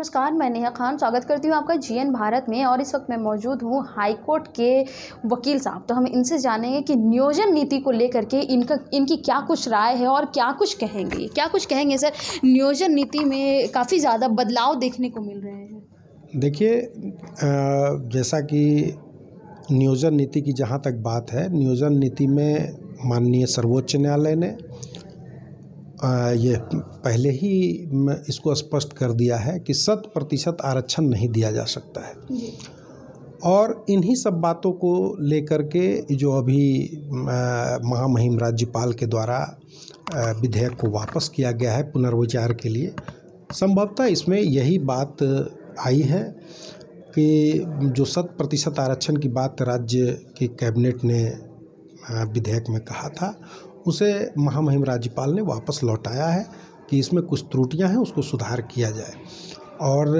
नमस्कार मैं नेहा खान स्वागत करती हूँ आपका जीएन भारत में और इस वक्त मैं मौजूद हूँ हाईकोर्ट के वकील साहब तो हम इनसे जानेंगे कि नियोजन नीति को लेकर के इनका इनकी क्या कुछ राय है और क्या कुछ कहेंगे क्या कुछ कहेंगे सर नियोजन नीति में काफ़ी ज़्यादा बदलाव देखने को मिल रहे हैं देखिए जैसा कि नियोजन नीति की जहाँ तक बात है नियोजन नीति में माननीय सर्वोच्च न्यायालय ने ये पहले ही इसको स्पष्ट कर दिया है कि शत प्रतिशत आरक्षण नहीं दिया जा सकता है और इन्हीं सब बातों को लेकर के जो अभी महामहिम राज्यपाल के द्वारा विधेयक को वापस किया गया है पुनर्विचार के लिए संभवतः इसमें यही बात आई है कि जो शत प्रतिशत आरक्षण की बात राज्य के कैबिनेट ने विधेयक में कहा था उसे महामहिम राज्यपाल ने वापस लौटाया है कि इसमें कुछ त्रुटियां हैं उसको सुधार किया जाए और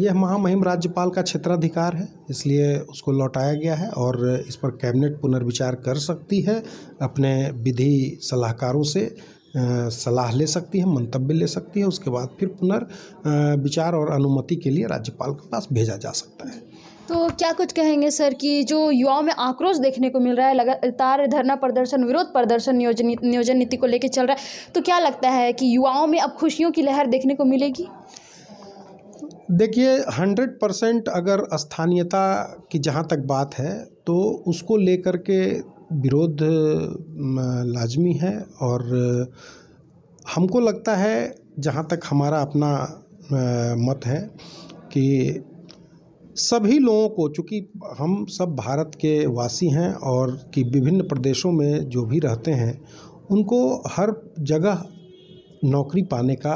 यह महामहिम राज्यपाल का क्षेत्राधिकार है इसलिए उसको लौटाया गया है और इस पर कैबिनेट पुनर्विचार कर सकती है अपने विधि सलाहकारों से सलाह ले सकती है मंतव्य ले सकती है उसके बाद फिर पुनर्विचार और अनुमति के लिए राज्यपाल के पास भेजा जा सकता है तो क्या कुछ कहेंगे सर कि जो युवाओं में आक्रोश देखने को मिल रहा है लगातार धरना प्रदर्शन विरोध प्रदर्शन नियोजन नियोजन नीति को लेकर चल रहा है तो क्या लगता है कि युवाओं में अब खुशियों की लहर देखने को मिलेगी देखिए हंड्रेड परसेंट अगर स्थानीयता की जहाँ तक बात है तो उसको लेकर के विरोध लाजमी है और हमको लगता है जहाँ तक हमारा अपना मत है कि सभी लोगों को चूँकि हम सब भारत के वासी हैं और कि विभिन्न प्रदेशों में जो भी रहते हैं उनको हर जगह नौकरी पाने का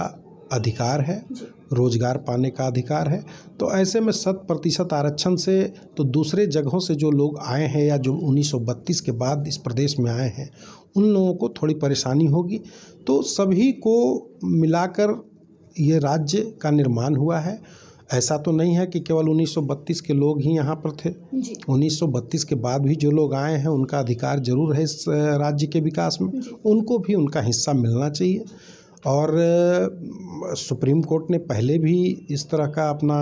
अधिकार है रोजगार पाने का अधिकार है तो ऐसे में शत प्रतिशत आरक्षण से तो दूसरे जगहों से जो लोग आए हैं या जो 1932 के बाद इस प्रदेश में आए हैं उन लोगों को थोड़ी परेशानी होगी तो सभी को मिलाकर ये राज्य का निर्माण हुआ है ऐसा तो नहीं है कि केवल 1932 के लोग ही यहाँ पर थे 1932 के बाद भी जो लोग आए हैं उनका अधिकार जरूर है इस राज्य के विकास में उनको भी उनका हिस्सा मिलना चाहिए और सुप्रीम कोर्ट ने पहले भी इस तरह का अपना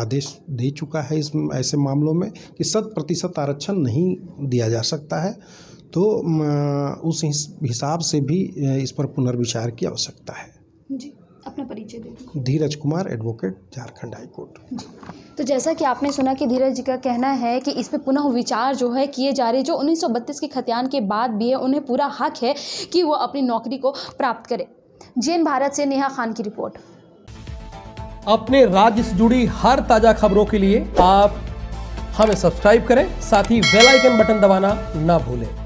आदेश दे चुका है इस ऐसे मामलों में कि शत प्रतिशत आरक्षण नहीं दिया जा सकता है तो उस हिसाब से भी इस पर पुनर्विचार की आवश्यकता है जी अपना परिचय दे धीरज कुमार एडवोकेट झारखंड हाईकोर्ट तो जैसा कि आपने सुना कि धीरज जी का कहना है कि इस पर पुनः विचार जो है किए जा रहे जो 1932 के खतियान के बाद भी है उन्हें पूरा हक है कि वो अपनी नौकरी को प्राप्त करें जैन भारत से नेहा खान की रिपोर्ट अपने राज्य से जुड़ी हर ताजा खबरों के लिए आप हमें सब्सक्राइब करें साथ ही बेल आइकन बटन दबाना ना भूलें